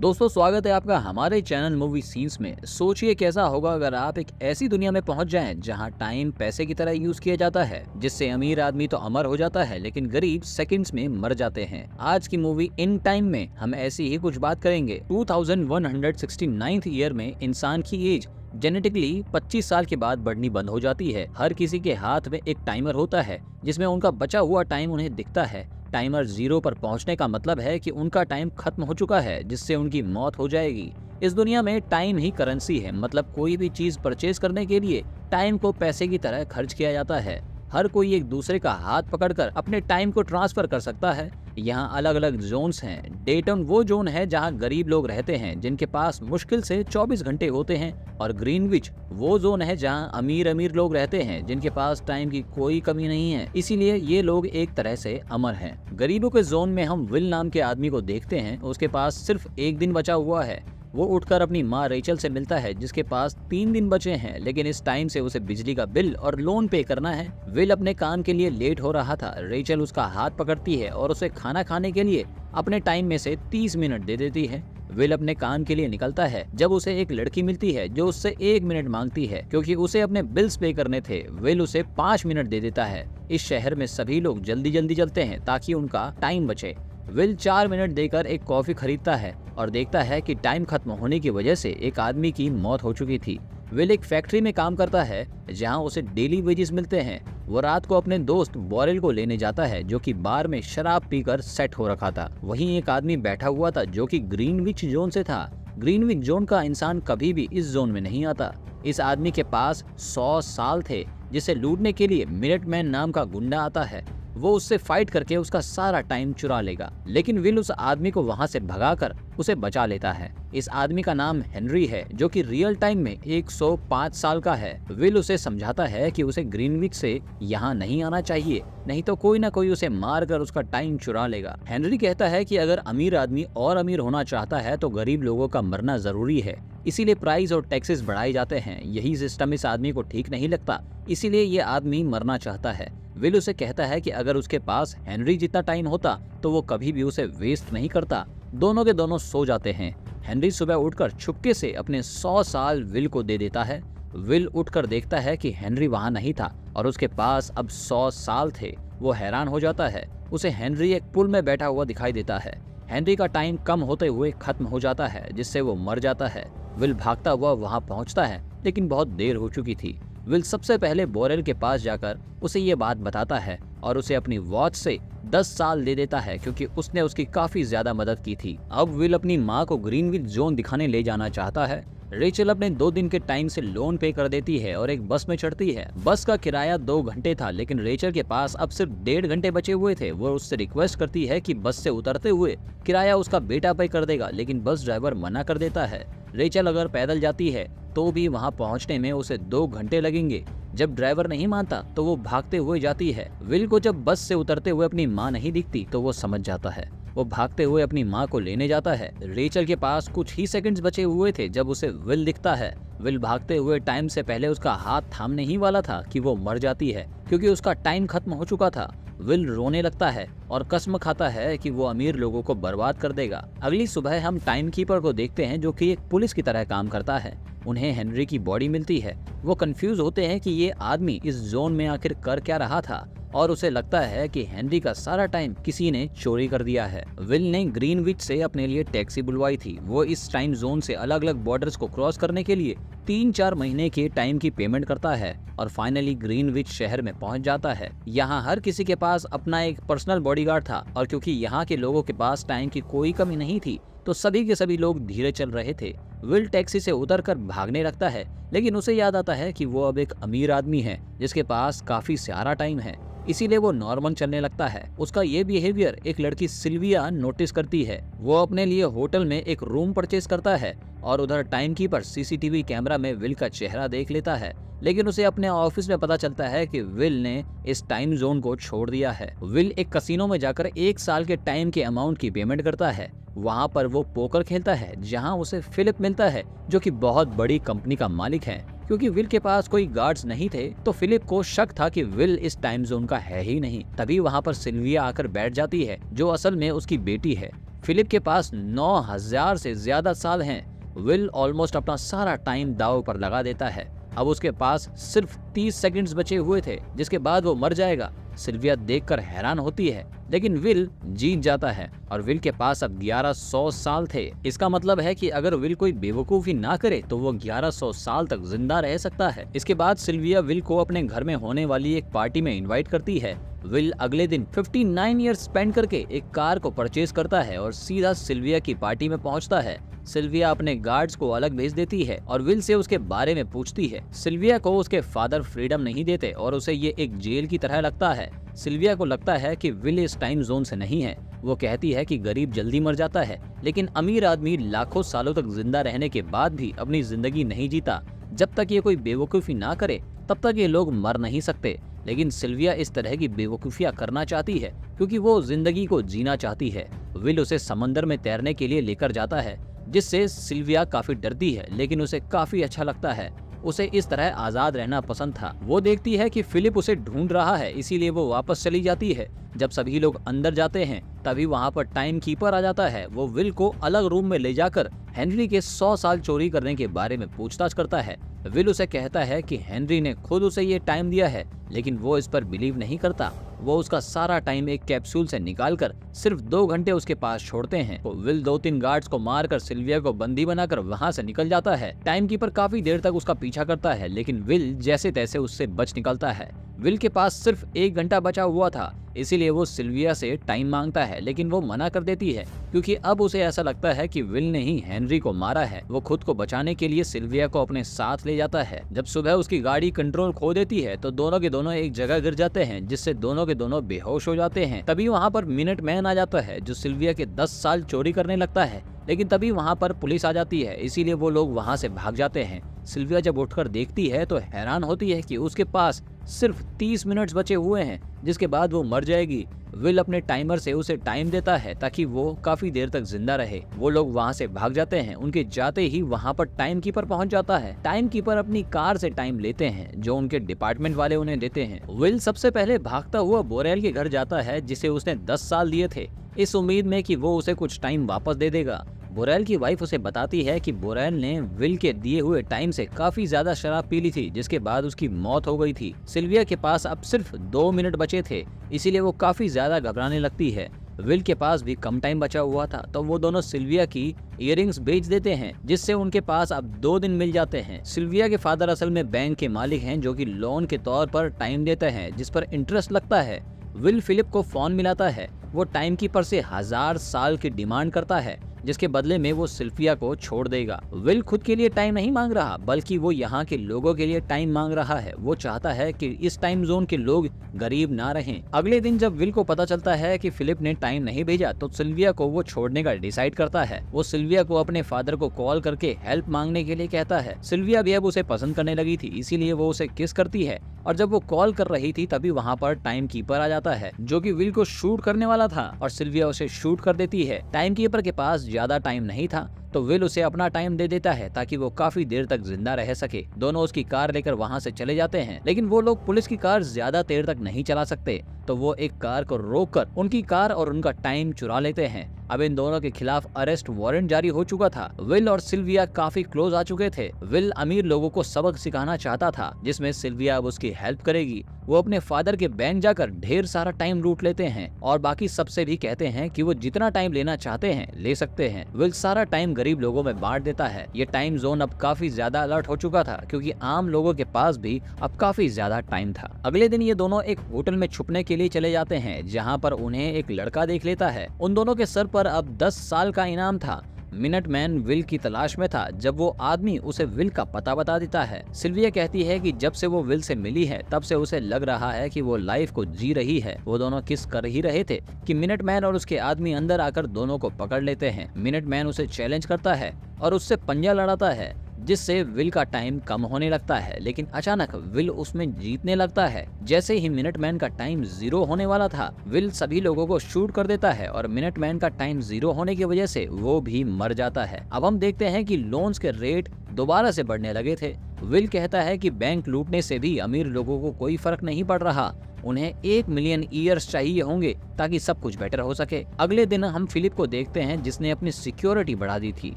दोस्तों स्वागत है आपका हमारे चैनल मूवी सीन्स में सोचिए कैसा होगा अगर आप एक ऐसी दुनिया में पहुंच जाएं जहां टाइम पैसे की तरह यूज किया जाता है जिससे अमीर आदमी तो अमर हो जाता है लेकिन गरीब सेकंड्स में मर जाते हैं आज की मूवी इन टाइम में हम ऐसी ही कुछ बात करेंगे 2169 ईयर में इंसान की एज जेनेटिकली 25 साल के बाद बढ़नी बंद हो जाती है हर किसी के हाथ में एक टाइमर होता है जिसमें उनका बचा हुआ टाइम उन्हें दिखता है टाइमर जीरो पर पहुंचने का मतलब है कि उनका टाइम खत्म हो चुका है जिससे उनकी मौत हो जाएगी इस दुनिया में टाइम ही करेंसी है मतलब कोई भी चीज़ परचेज करने के लिए टाइम को पैसे की तरह खर्च किया जाता है हर कोई एक दूसरे का हाथ पकड़कर अपने टाइम को ट्रांसफर कर सकता है यहाँ अलग अलग जोन्स हैं डेटन वो जोन है जहाँ गरीब लोग रहते हैं जिनके पास मुश्किल से 24 घंटे होते हैं और ग्रीनविच वो जोन है जहाँ अमीर अमीर लोग रहते हैं जिनके पास टाइम की कोई कमी नहीं है इसीलिए ये लोग एक तरह से अमर हैं गरीबों के जोन में हम विल नाम के आदमी को देखते हैं उसके पास सिर्फ एक दिन बचा हुआ है वो उठकर अपनी माँ रेचल से मिलता है जिसके पास तीन दिन बचे हैं लेकिन इस टाइम से उसे बिजली का बिल और लोन पे करना है विल अपने काम के लिए लेट हो रहा था रेचल उसका हाथ पकड़ती है और उसे खाना खाने के लिए अपने टाइम में से तीस मिनट दे देती है विल अपने काम के लिए निकलता है जब उसे एक लड़की मिलती है जो उससे एक मिनट मांगती है क्योंकि उसे अपने बिल्स पे करने थे विल उसे पाँच मिनट दे देता है इस शहर में सभी लोग जल्दी जल्दी चलते हैं ताकि उनका टाइम बचे विल चार मिनट देकर एक कॉफी खरीदता है और देखता है कि टाइम खत्म होने की वजह से एक आदमी की मौत हो चुकी थी विल एक फैक्ट्री में काम करता है जहां उसे डेली वेजेस मिलते हैं वो रात को अपने दोस्त बॉरेल को लेने जाता है जो कि बार में शराब पीकर सेट हो रखा था वहीं एक आदमी बैठा हुआ था जो कि ग्रीनविच जोन से था ग्रीनविच जोन का इंसान कभी भी इस जोन में नहीं आता इस आदमी के पास सौ साल थे जिसे लूटने के लिए मिनट नाम का गुंडा आता है वो उससे फाइट करके उसका सारा टाइम चुरा लेगा लेकिन विल उस आदमी को वहाँ से भगाकर उसे बचा लेता है इस आदमी का नाम हेनरी है जो कि रियल टाइम में 105 साल का है विल उसे समझाता है कि उसे ग्रीनविक से यहाँ नहीं आना चाहिए नहीं तो कोई ना कोई उसे मार कर उसका टाइम चुरा लेगा हेनरी कहता है कि अगर अमीर आदमी और अमीर होना चाहता है तो गरीब लोगों का मरना जरूरी है इसीलिए प्राइस और टैक्सेस बढ़ाए जाते हैं यही सिस्टम इस आदमी को ठीक नहीं लगता इसीलिए ये आदमी मरना चाहता है विल उसे कहता है कि अगर उसके पास हेनरी जितना टाइम होता तो वो कभी भी उसे वेस्ट नहीं करता दोनों के दोनों सो जाते हैं हेनरी सुबह उठकर छुपके से अपने सौ साल विल को दे देता है विल उठकर देखता है कि हेनरी वहाँ नहीं था और उसके पास अब सौ साल थे वो हैरान हो जाता है उसे हेनरी एक पुल में बैठा हुआ दिखाई देता है हेनरी का टाइम कम होते हुए खत्म हो जाता है जिससे वो मर जाता है विल भागता हुआ वहाँ पहुँचता है लेकिन बहुत देर हो चुकी थी विल सबसे पहले बोरेल के पास जाकर उसे ये बात बताता है और उसे अपनी वॉच से दस साल दे देता है क्योंकि उसने उसकी काफी ज्यादा मदद की थी अब विल अपनी माँ को ग्रीनविल जोन दिखाने ले जाना चाहता है रेचल अपने दो दिन के टाइम से लोन पे कर देती है और एक बस में चढ़ती है बस का किराया दो घंटे था लेकिन रेचल के पास अब सिर्फ डेढ़ घंटे बचे हुए थे वो उससे रिक्वेस्ट करती है कि बस से उतरते हुए किराया उसका बेटा पे कर देगा लेकिन बस ड्राइवर मना कर देता है रेचल अगर पैदल जाती है तो भी वहाँ पहुँचने में उसे दो घंटे लगेंगे जब ड्राइवर नहीं मानता तो वो भागते हुए जाती है विल को जब बस से उतरते हुए अपनी माँ नहीं दिखती तो वो समझ जाता है वो भागते हुए अपनी माँ को लेने जाता है रेचल के पास कुछ ही सेकंड्स बचे हुए थे जब उसे विल दिखता है विल भागते हुए टाइम से पहले उसका हाथ थामने ही वाला था कि वो मर जाती है क्योंकि उसका टाइम खत्म हो चुका था विल रोने लगता है और कसम खाता है कि वो अमीर लोगों को बर्बाद कर देगा अगली सुबह हम टाइम कीपर को देखते हैं जो कि एक पुलिस की तरह काम करता है उन्हें हेनरी की बॉडी मिलती है वो कंफ्यूज होते हैं कि ये आदमी इस जोन में आखिर कर क्या रहा था और उसे लगता है कि हेनरी का सारा टाइम किसी ने चोरी कर दिया है विल ने ग्रीनविच से अपने लिए टैक्सी बुलवाई थी वो इस टाइम जोन से अलग अलग बॉर्डर्स को क्रॉस करने के लिए तीन चार महीने के टाइम की पेमेंट करता है और फाइनली ग्रीनविच शहर में पहुंच जाता है यहाँ हर किसी के पास अपना एक पर्सनल बॉडीगार्ड था और क्योंकि यहाँ के लोगों के पास टाइम की कोई कमी नहीं थी तो सभी के सभी लोग धीरे चल रहे थे विल टैक्सी से उतरकर भागने लगता है लेकिन उसे याद आता है कि वो अब एक अमीर आदमी है जिसके पास काफी सारा टाइम है इसीलिए वो नॉर्मल चलने लगता है उसका ये बिहेवियर एक लड़की सिल्विया नोटिस करती है वो अपने लिए होटल में एक रूम परचेज करता है और उधर टाइम कीपर सीसीटीवी कैमरा में विल का चेहरा देख लेता है लेकिन उसे अपने ऑफिस में पता चलता है कि विल ने इस टाइम जोन को छोड़ दिया है विल एक कसिनो में जाकर एक साल के टाइम के अमाउंट की पेमेंट करता है वहाँ पर वो पोकर खेलता है जहाँ उसे फिलिप मिलता है जो की बहुत बड़ी कंपनी का मालिक है क्योंकि विल के पास कोई गार्ड्स नहीं थे तो फिलिप को शक था कि विल इस टाइम जोन का है ही नहीं तभी वहाँ पर सिल्विया आकर बैठ जाती है जो असल में उसकी बेटी है फिलिप के पास नौ हजार से ज्यादा साल हैं विल ऑलमोस्ट अपना सारा टाइम दाव पर लगा देता है अब उसके पास सिर्फ 30 सेकंड्स बचे हुए थे जिसके बाद वो मर जाएगा सिल्विया देखकर हैरान होती है लेकिन विल जीत जाता है और विल के पास अब 1100 साल थे इसका मतलब है कि अगर विल कोई बेवकूफी ना करे तो वो 1100 साल तक जिंदा रह सकता है इसके बाद सिल्विया विल को अपने घर में होने वाली एक पार्टी में इनवाइट करती है विल अगले दिन 59 नाइन ईयर स्पेंड करके एक कार को परचेज करता है और सीधा सिल्विया की पार्टी में पहुंचता है सिल्विया अपने गार्ड्स को अलग भेज देती है और विल से उसके बारे में पूछती है सिल्विया को उसके फादर फ्रीडम नहीं देते और उसे ये एक जेल की तरह लगता है है सिल्विया को लगता है कि विल इस टाइम जोन से नहीं है वो कहती है कि गरीब जल्दी मर जाता है लेकिन अमीर आदमी लाखों सालों तक जिंदा रहने के बाद भी अपनी जिंदगी नहीं जीता जब तक ये कोई बेवकूफ़ी ना करे तब तक ये लोग मर नहीं सकते लेकिन सिल्विया इस तरह की बेवकूफिया करना चाहती है क्योंकि वो जिंदगी को जीना चाहती है विल उसे समंदर में तैरने के लिए लेकर जाता है जिससे सिल्विया काफ़ी डरती है लेकिन उसे काफ़ी अच्छा लगता है उसे इस तरह आजाद रहना पसंद था वो देखती है कि फिलिप उसे ढूंढ रहा है इसीलिए वो वापस चली जाती है जब सभी लोग अंदर जाते हैं तभी वहाँ पर टाइम कीपर आ जाता है वो विल को अलग रूम में ले जाकर हेनरी के सौ साल चोरी करने के बारे में पूछताछ करता है विल उसे कहता है कि हेनरी ने खुद उसे ये टाइम दिया है लेकिन वो इस पर बिलीव नहीं करता वो उसका सारा टाइम एक कैप्सूल से निकालकर सिर्फ दो घंटे उसके पास छोड़ते हैं तो विल दो तीन गार्ड्स को मारकर सिल्विया को बंदी बनाकर वहाँ से निकल जाता है टाइम कीपर काफी देर तक उसका पीछा करता है लेकिन विल जैसे तैसे उससे बच निकलता है विल के पास सिर्फ एक घंटा बचा हुआ था इसीलिए वो सिल्विया से टाइम मांगता है लेकिन वो मना कर देती है क्योंकि अब उसे ऐसा लगता है कि विल ने ही हेनरी को मारा है वो खुद को बचाने के लिए सिल्विया को अपने साथ ले जाता है जब सुबह उसकी गाड़ी कंट्रोल खो देती है तो दोनों के दोनों एक जगह गिर जाते हैं जिससे दोनों के दोनों बेहोश हो जाते हैं तभी वहाँ पर मिनट मैन आ जाता है जो सिल्विया के दस साल चोरी करने लगता है लेकिन तभी वहाँ पर पुलिस आ जाती है इसीलिए वो लोग वहाँ से भाग जाते हैं सिल्विया जब उठकर देखती है तो हैरान होती है कि उसके पास सिर्फ 30 मिनट्स बचे हुए हैं जिसके बाद वो मर जाएगी विल अपने टाइमर से उसे टाइम देता है ताकि वो काफी देर तक जिंदा रहे वो लोग वहाँ से भाग जाते हैं उनके जाते ही वहाँ पर टाइम कीपर पहुँच जाता है टाइम कीपर अपनी कार से टाइम लेते हैं जो उनके डिपार्टमेंट वाले उन्हें देते हैं विल सबसे पहले भागता हुआ बोरेल के घर जाता है जिसे उसने दस साल दिए थे इस उम्मीद में कि वो उसे कुछ टाइम वापस दे देगा बोरेल की वाइफ उसे बताती है कि बोरेल ने विल के दिए हुए टाइम से काफी ज्यादा शराब पी ली थी जिसके बाद उसकी मौत हो गई थी सिल्विया के पास अब सिर्फ दो मिनट बचे थे इसीलिए वो काफी ज्यादा घबराने लगती है विल के पास भी कम टाइम बचा हुआ था तो वो दोनों सिल्विया की इयरिंग्स बेच देते हैं जिससे उनके पास अब दो दिन मिल जाते हैं सिल्विया के फादर असल में बैंक के मालिक हैं जो कि लोन के तौर पर टाइम देते हैं जिस पर इंटरेस्ट लगता है विल फिलिप को फोन मिलाता है वो टाइम कीपर से हजार साल की डिमांड करता है जिसके बदले में वो सिल्फिया को छोड़ देगा विल खुद के लिए टाइम नहीं मांग रहा बल्कि वो यहाँ के लोगों के लिए टाइम मांग रहा है वो चाहता है कि इस टाइम जोन के लोग गरीब ना रहें अगले दिन जब विल को पता चलता है कि फिलिप ने टाइम नहीं भेजा तो सिल्विया को वो छोड़ने का डिसाइड करता है वो सिल्विया को अपने फादर को कॉल करके हेल्प मांगने के लिए कहता है सिल्विया भी अब उसे पसंद करने लगी थी इसीलिए वो उसे किस करती है और जब वो कॉल कर रही थी तभी वहाँ पर टाइम कीपर आ जाता है जो की विल को शूट करने वाला था और सिल्विया उसे शूट कर देती है टाइम कीपर के पास ज्यादा टाइम नहीं था तो विल उसे अपना टाइम दे देता है ताकि वो काफी देर तक जिंदा रह सके दोनों उसकी कार लेकर वहाँ से चले जाते हैं लेकिन वो लोग पुलिस की कार ज्यादा देर तक नहीं चला सकते तो वो एक कार को रोककर उनकी कार और उनका टाइम चुरा लेते हैं अब इन दोनों के खिलाफ अरेस्ट वारंट जारी हो चुका था विल और सिल्विया काफी क्लोज आ चुके थे विल अमीर लोगों को सबक सिखाना चाहता था जिसमें सिल्विया अब उसकी हेल्प करेगी वो अपने फादर के बैंक जाकर ढेर सारा टाइम लूट लेते हैं और बाकी सबसे भी कहते हैं कि वो जितना टाइम लेना चाहते हैं ले सकते हैं विल सारा टाइम गरीब लोगों में बांट देता है ये टाइम जोन अब काफी ज्यादा अलर्ट हो चुका था क्योंकि आम लोगों के पास भी अब काफी ज्यादा टाइम था अगले दिन ये दोनों एक होटल में छुपने के लिए चले जाते हैं जहाँ पर उन्हें एक लड़का देख लेता है उन दोनों के सर पर अब दस साल का इनाम था मिनट मैन विल की तलाश में था जब वो आदमी उसे विल का पता बता देता है सिल्विया कहती है कि जब से वो विल से मिली है तब से उसे लग रहा है कि वो लाइफ को जी रही है वो दोनों किस कर ही रहे थे कि मिनट मैन और उसके आदमी अंदर आकर दोनों को पकड़ लेते हैं मिनट मैन उसे चैलेंज करता है और उससे पंजा लड़ाता है जिससे विल का टाइम कम होने लगता है लेकिन अचानक विल उसमें जीतने लगता है जैसे ही मिनटमैन का टाइम जीरो होने वाला था विल सभी लोगों को शूट कर देता है और मिनटमैन का टाइम जीरो होने की वजह से वो भी मर जाता है अब हम देखते हैं कि लोन्स के रेट दोबारा से बढ़ने लगे थे विल कहता है कि बैंक लूटने से भी अमीर लोगों को कोई फर्क नहीं पड़ रहा उन्हें एक मिलियन ईयर्स चाहिए होंगे ताकि सब कुछ बेटर हो सके अगले दिन हम फिलिप को देखते हैं जिसने अपनी सिक्योरिटी बढ़ा दी थी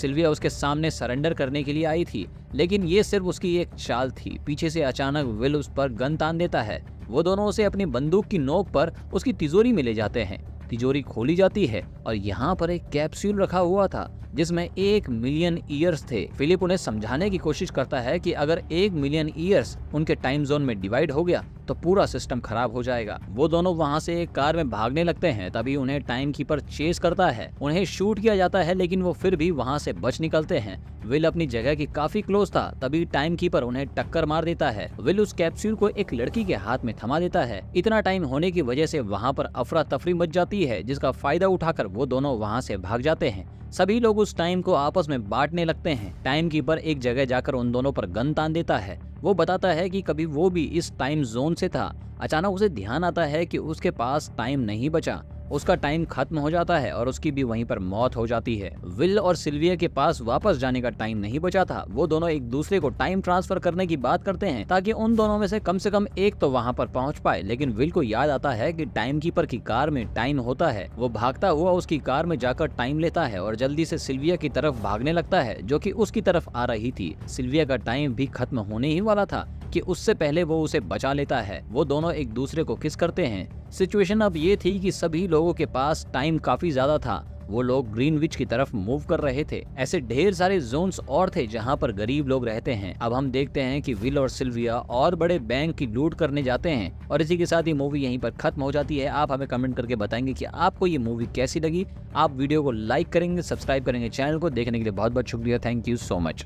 सिल्विया उसके सामने सरेंडर करने के लिए आई थी लेकिन ये सिर्फ उसकी एक चाल थी पीछे से अचानक विल उस पर गन तान देता है वो दोनों उसे अपनी बंदूक की नोक पर उसकी तिजोरी में ले जाते हैं तिजोरी खोली जाती है और यहाँ पर एक कैप्सूल रखा हुआ था जिसमें एक मिलियन ईयर्स थे फिलिप उन्हें समझाने की कोशिश करता है कि अगर एक मिलियन ईयर्स उनके टाइम जोन में डिवाइड हो गया तो पूरा सिस्टम खराब हो जाएगा वो दोनों वहाँ से एक कार में भागने लगते हैं तभी उन्हें टाइम कीपर चेस करता है उन्हें शूट किया जाता है लेकिन वो फिर भी वहाँ से बच निकलते हैं विल अपनी जगह की काफी क्लोज था तभी टाइम कीपर उन्हें टक्कर मार देता है विल उस कैप्सूल को एक लड़की के हाथ में थमा देता है इतना टाइम होने की वजह से वहाँ पर अफरा तफरी मच जाती है जिसका फायदा उठाकर वो दोनों वहाँ से भाग जाते हैं सभी लोग उस टाइम को आपस में बांटने लगते हैं टाइम कीपर एक जगह जाकर उन दोनों पर गन तान देता है वो बताता है कि कभी वो भी इस टाइम जोन से था अचानक उसे ध्यान आता है कि उसके पास टाइम नहीं बचा उसका टाइम खत्म हो जाता है और उसकी भी वहीं पर मौत हो जाती है विल और सिल्विया के पास वापस जाने का टाइम नहीं बचा था वो दोनों एक दूसरे को टाइम ट्रांसफर करने की बात करते हैं ताकि उन दोनों में से कम से कम एक तो वहाँ पर पहुँच पाए लेकिन विल को याद आता है की टाइम कीपर की कार में टाइम होता है वो भागता हुआ उसकी कार में जाकर टाइम लेता है और जल्दी से सिल्विया की तरफ भागने लगता है जो की उसकी तरफ आ रही थी सिल्विया का टाइम भी खत्म होने ही वाला था कि उससे पहले वो उसे बचा लेता है वो दोनों एक दूसरे को किस करते हैं सिचुएशन अब ये थी कि सभी लोगों के पास टाइम काफी ज्यादा था वो लोग ग्रीन विच की तरफ मूव कर रहे थे ऐसे ढेर सारे जोन्स और थे जहाँ पर गरीब लोग रहते हैं अब हम देखते हैं कि विल और सिल्विया और बड़े बैंक की लूट करने जाते हैं और इसी के साथ ये मूवी यहीं पर खत्म हो जाती है आप हमें कमेंट करके बताएंगे कि आपको ये मूवी कैसी लगी आप वीडियो को लाइक करेंगे सब्सक्राइब करेंगे चैनल को देखने के लिए बहुत बहुत शुक्रिया थैंक यू सो मच